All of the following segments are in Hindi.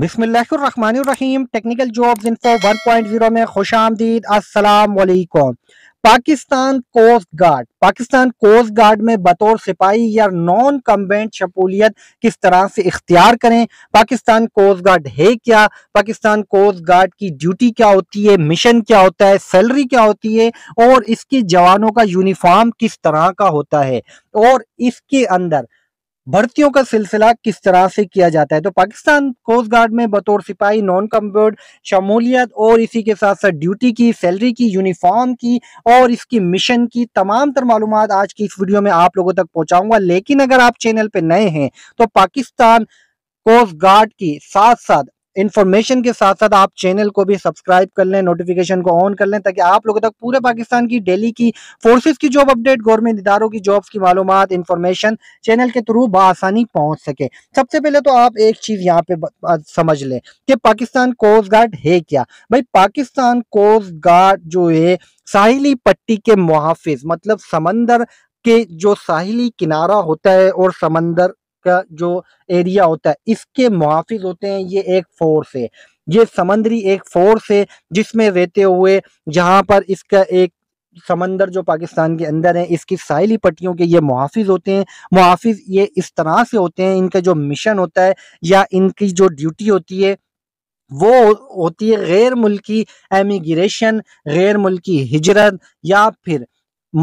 बिसमीम टेक्निकल जॉब्स इन्फो 1.0 में खुश आमदीद असलकुम Pakistan coast guard Pakistan coast guard में बतौर सिपाही या नॉन कम्बेंट शमूलियत किस तरह से इख्तियार करें पाकिस्तान कोस्ट गार्ड है क्या पाकिस्तान कोस्ट गार्ड की ड्यूटी क्या होती है मिशन क्या होता है सैलरी क्या होती है और इसके जवानों का यूनिफॉर्म किस तरह का होता है और इसके अंदर भर्तियों का सिलसिला किस तरह से किया जाता है तो पाकिस्तान कोस्ट गार्ड में बतौर सिपाही नॉन कम्प्यूट शमूलियत और इसी के साथ साथ ड्यूटी की सैलरी की यूनिफॉर्म की और इसकी मिशन की तमाम तर मालूम आज की इस वीडियो में आप लोगों तक पहुंचाऊंगा लेकिन अगर आप चैनल पर नए हैं तो पाकिस्तान कोस्ट गार्ड की साथ साथ इन्फॉर्मेशन के साथ साथ आप चैनल को भी सब्सक्राइब कर लें नोटिफिकेशन को ऑन कर लें ताकि आप लोगों तक पूरे पाकिस्तान की डेली की फोर्सेस की जॉब अपडेट गवर्नमेंट इदारों की जॉब्स की मालूम इन्फॉर्मेशन चैनल के थ्रू बसानी पहुंच सके सबसे पहले तो आप एक चीज़ यहाँ पे समझ लें कि पाकिस्तान कोस्ट गार्ड है क्या भाई पाकिस्तान कोस्ट गार्ड जो है साहिली पट्टी के मुहाफिज मतलब समंदर के जो साहिली किनारा होता है और समंदर का जो एरिया होता है इसके मुहाफिज होते हैं ये एक फोर्स है ये समंदरी एक फोर्स है जिसमें रहते हुए जहाँ पर इसका एक समंदर जो पाकिस्तान के अंदर है इसकी साहली पट्टियों के ये मुहाफिज होते हैं मुहाफिज ये इस तरह से होते हैं इनका जो मिशन होता है या इनकी जो ड्यूटी होती है वो होती है गैर मुल्की एमिग्रेशन गैर मुल्की हिजरत या फिर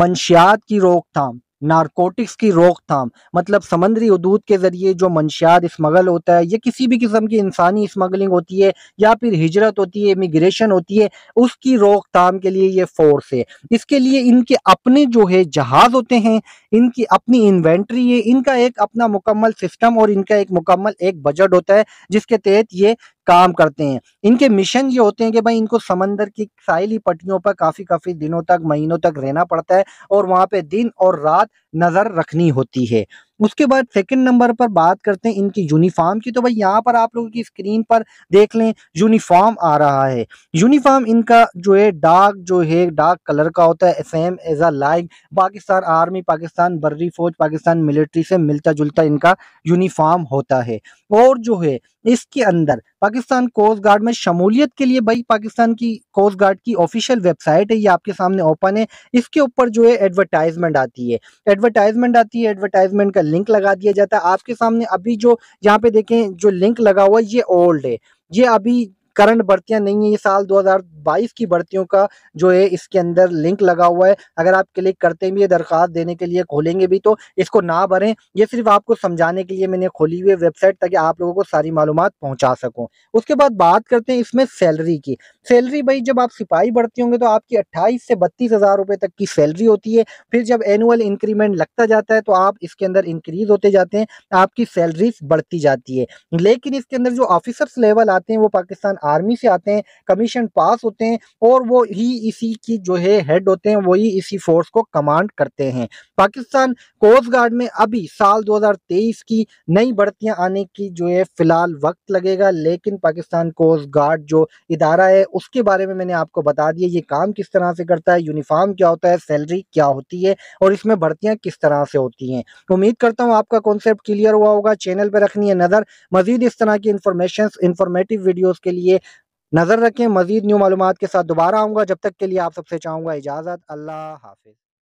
मंशियात की रोकथाम नारकोटिक्स की रोकथाम मतलब समंदरी हदूद के जरिए जो मंशियात स्मगल होता है या किसी भी किस्म की इंसानी स्मगलिंग होती है या फिर हिजरत होती है इमिग्रेशन होती है उसकी रोकथाम के लिए ये फोर्स है इसके लिए इनके अपने जो है जहाज होते हैं इनकी अपनी इन्वेंट्री है इनका एक अपना मुकम्मल सिस्टम और इनका एक मुकम्मल एक बजट होता है जिसके तहत ये काम करते हैं इनके मिशन ये होते हैं कि भाई इनको समंदर की साहली पट्टियों पर काफ़ी काफ़ी दिनों तक महीनों तक रहना पड़ता है और वहां पे दिन और रात नज़र रखनी होती है उसके बाद सेकंड नंबर पर बात करते हैं इनकी यूनिफॉर्म की तो भाई यहाँ पर आप लोगों की स्क्रीन पर देख लें यूनिफॉर्म आ रहा है यूनिफॉर्म इनका जो है डार्क जो है डार्क कलर का होता है same as a like Pakistan army Pakistan बर्री फौज पाकिस्तान मिलिट्री से मिलता जुलता इनका यूनिफॉर्म होता है और जो है इसके अंदर पाकिस्तान कोस्ट गार्ड में शमूलियत के लिए भाई पाकिस्तान की कोस्ट गार्ड की ऑफिशियल वेबसाइट है ये आपके सामने ओपन है इसके ऊपर जो है एडवर्टाइजमेंट आती है एडवर्टाइजमेंट आती है एडवर्टाइजमेंट का लिंक लगा दिया जाता है आपके सामने अभी जो यहाँ पे देखें जो लिंक लगा हुआ है ये ओल्ड है ये अभी करंट भर्तियां नहीं है ये साल 2022 की भर्तियों का जो है इसके अंदर लिंक लगा हुआ है अगर आप क्लिक करते भी दरख्वास्त देने के लिए खोलेंगे भी तो इसको ना भरें ये सिर्फ आपको समझाने के लिए मैंने खोली हुई वेबसाइट ताकि आप लोगों को सारी मालूम पहुंचा सकूँ उसके बाद बात करते हैं इसमें सैलरी की सैलरी भाई जब आप सिपाही भर्ती होंगे तो आपकी अट्ठाईस से बत्तीस हज़ार रुपये तक की सैलरी होती है फिर जब एनुअल इंक्रीमेंट लगता जाता है तो आप इसके अंदर इंक्रीज होते जाते हैं आपकी सैलरीज बढ़ती जाती है लेकिन इसके अंदर जो ऑफिसर्स लेवल आते हैं वो पाकिस्तान आर्मी से आते हैं कमीशन पास होते हैं और वो ही इसी की जो है हेड होते हैं वही इसी फोर्स को कमांड करते हैं पाकिस्तान कोस्ट गार्ड में अभी साल 2023 की नई भर्तियां आने की जो है फिलहाल वक्त लगेगा लेकिन पाकिस्तान कोस्ट गार्ड जो इदारा है उसके बारे में मैंने आपको बता दिया ये काम किस तरह से करता है यूनिफॉर्म क्या होता है सैलरी क्या होती है और इसमें भर्तियां किस तरह से होती हैं उम्मीद करता हूँ आपका कॉन्सेप्ट क्लियर हुआ होगा चैनल पर रखनी है नज़र मजीद इस तरह की इंफॉर्मेशन इन्फॉर्मेटिव वीडियोज़ के लिए लिए नज़र रखें मजीद न्यू मालूम के साथ दोबारा आऊंगा जब तक के लिए आप सबसे चाहूंगा इजाज़त अल्लाह हाफिज़